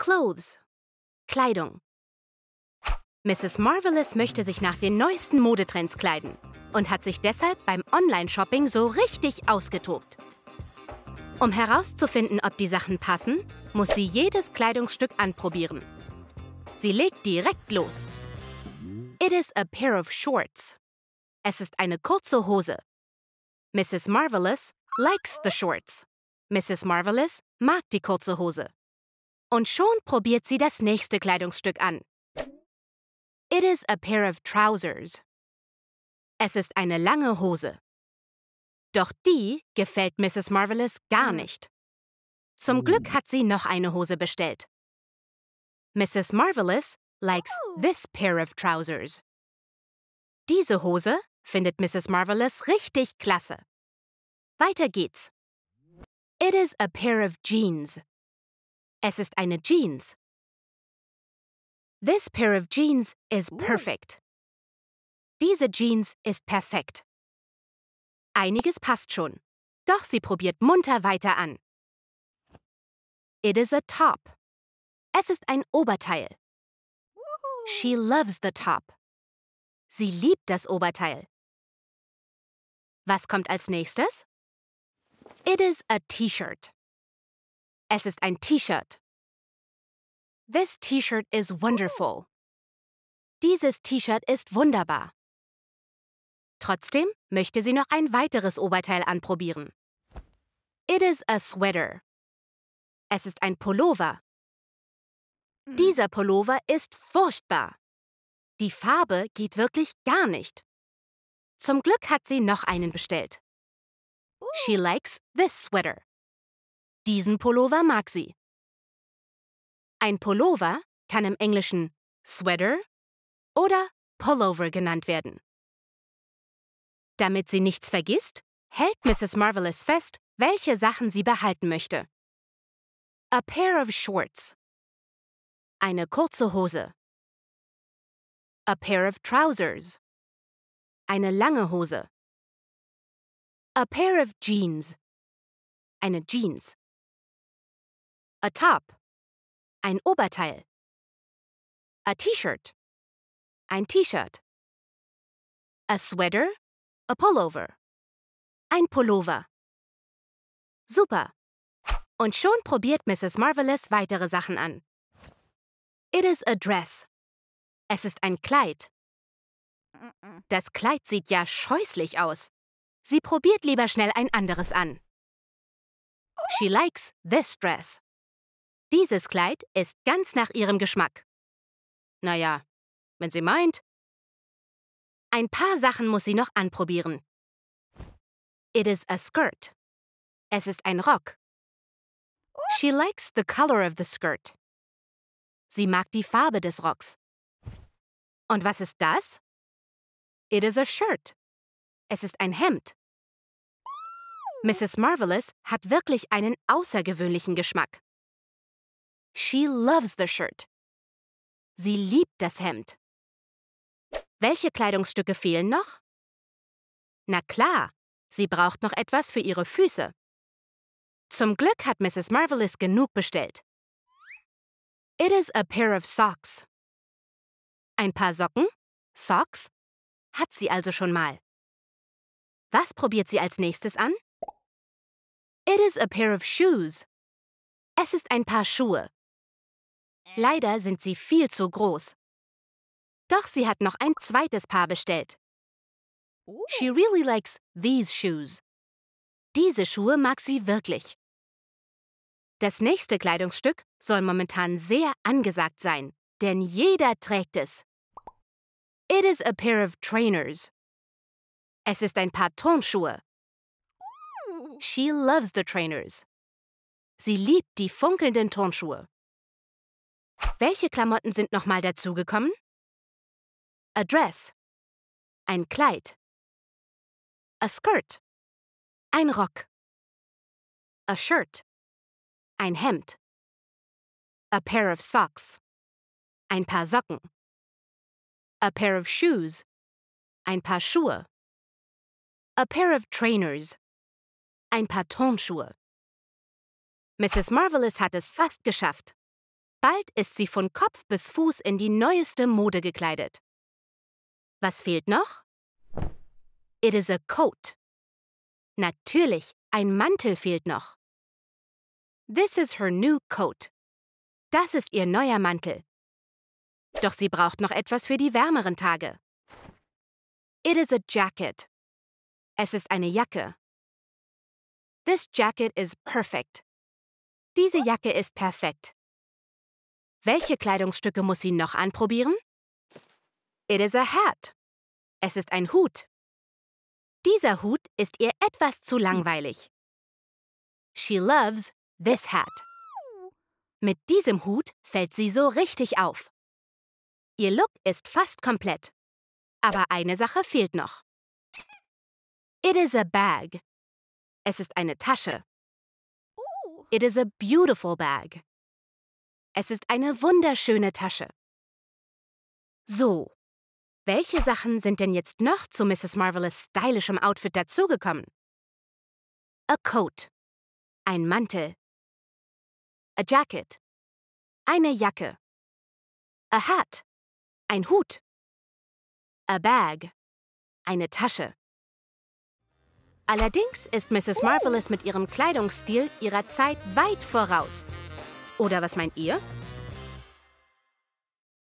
Clothes. Kleidung. Mrs. Marvelous möchte sich nach den neuesten Modetrends kleiden und hat sich deshalb beim Online-Shopping so richtig ausgetobt. Um herauszufinden, ob die Sachen passen, muss sie jedes Kleidungsstück anprobieren. Sie legt direkt los. It is a pair of shorts. Es ist eine kurze Hose. Mrs. Marvelous likes the shorts. Mrs. Marvelous mag die kurze Hose. Und schon probiert sie das nächste Kleidungsstück an. It is a pair of trousers. Es ist eine lange Hose. Doch die gefällt Mrs. Marvelous gar mhm. nicht. Zum oh. Glück hat sie noch eine Hose bestellt. Mrs. Marvelous likes oh. this pair of trousers. Diese Hose findet Mrs. Marvelous richtig klasse. Weiter geht's. It is a pair of jeans. Es ist eine Jeans. This pair of jeans is oh. perfect. Diese Jeans ist perfekt. Einiges passt schon, doch sie probiert munter weiter an. It is a top. Es ist ein Oberteil. She loves the top. Sie liebt das Oberteil. Was kommt als nächstes? It is a T-Shirt. Es ist ein T-Shirt. This T-Shirt is wonderful. Dieses T-Shirt ist wunderbar. Trotzdem möchte sie noch ein weiteres Oberteil anprobieren. It is a sweater. Es ist ein Pullover. Dieser Pullover ist furchtbar. Die Farbe geht wirklich gar nicht. Zum Glück hat sie noch einen bestellt. She likes this sweater. Diesen Pullover mag sie. Ein Pullover kann im Englischen Sweater oder Pullover genannt werden. Damit sie nichts vergisst, hält Mrs. Marvelous fest, welche Sachen sie behalten möchte. A pair of shorts. Eine kurze Hose. A pair of trousers. Eine lange Hose. A pair of jeans. Eine Jeans. A top. Ein Oberteil. A T-Shirt. Ein T-Shirt. A sweater. A pullover. Ein Pullover. Super. Und schon probiert Mrs. Marvelous weitere Sachen an. It is a dress. Es ist ein Kleid. Das Kleid sieht ja scheußlich aus. Sie probiert lieber schnell ein anderes an. She likes this dress. Dieses Kleid ist ganz nach ihrem Geschmack. Naja, wenn sie meint. Ein paar Sachen muss sie noch anprobieren. It is a skirt. Es ist ein Rock. She likes the color of the skirt. Sie mag die Farbe des Rocks. Und was ist das? It is a shirt. Es ist ein Hemd. Mrs. Marvelous hat wirklich einen außergewöhnlichen Geschmack. She loves the shirt. Sie liebt das Hemd. Welche Kleidungsstücke fehlen noch? Na klar, sie braucht noch etwas für ihre Füße. Zum Glück hat Mrs. Marvelous genug bestellt. It is a pair of socks. Ein paar Socken, Socks, hat sie also schon mal. Was probiert sie als nächstes an? It is a pair of shoes. Es ist ein Paar Schuhe. Leider sind sie viel zu groß. Doch sie hat noch ein zweites Paar bestellt. She oh. really likes these shoes. Diese Schuhe mag sie wirklich. Das nächste Kleidungsstück soll momentan sehr angesagt sein, denn jeder trägt es. It is a pair of trainers. Es ist ein Paar Turnschuhe. She loves the trainers. Sie liebt die funkelnden Turnschuhe. Welche Klamotten sind nochmal dazugekommen? A dress. Ein Kleid. A skirt. Ein Rock. A shirt. Ein Hemd. A pair of socks. Ein paar Socken. A pair of shoes. Ein paar Schuhe. A pair of trainers. Ein paar Turnschuhe. Mrs. Marvelous hat es fast geschafft. Bald ist sie von Kopf bis Fuß in die neueste Mode gekleidet. Was fehlt noch? It is a coat. Natürlich, ein Mantel fehlt noch. This is her new coat. Das ist ihr neuer Mantel. Doch sie braucht noch etwas für die wärmeren Tage. It is a jacket. Es ist eine Jacke. This jacket is perfect. Diese Jacke ist perfekt. Welche Kleidungsstücke muss sie noch anprobieren? It is a hat. Es ist ein Hut. Dieser Hut ist ihr etwas zu langweilig. She loves this hat. Mit diesem Hut fällt sie so richtig auf. Ihr Look ist fast komplett. Aber eine Sache fehlt noch. It is a bag. Es ist eine Tasche. It is a beautiful bag. Es ist eine wunderschöne Tasche. So, welche Sachen sind denn jetzt noch zu Mrs. Marvelous stylischem Outfit dazugekommen? A coat. Ein Mantel. A jacket. Eine Jacke. A hat. Ein Hut. A bag. Eine Tasche. Allerdings ist Mrs. Marvelous mit ihrem Kleidungsstil ihrer Zeit weit voraus oder was meint ihr?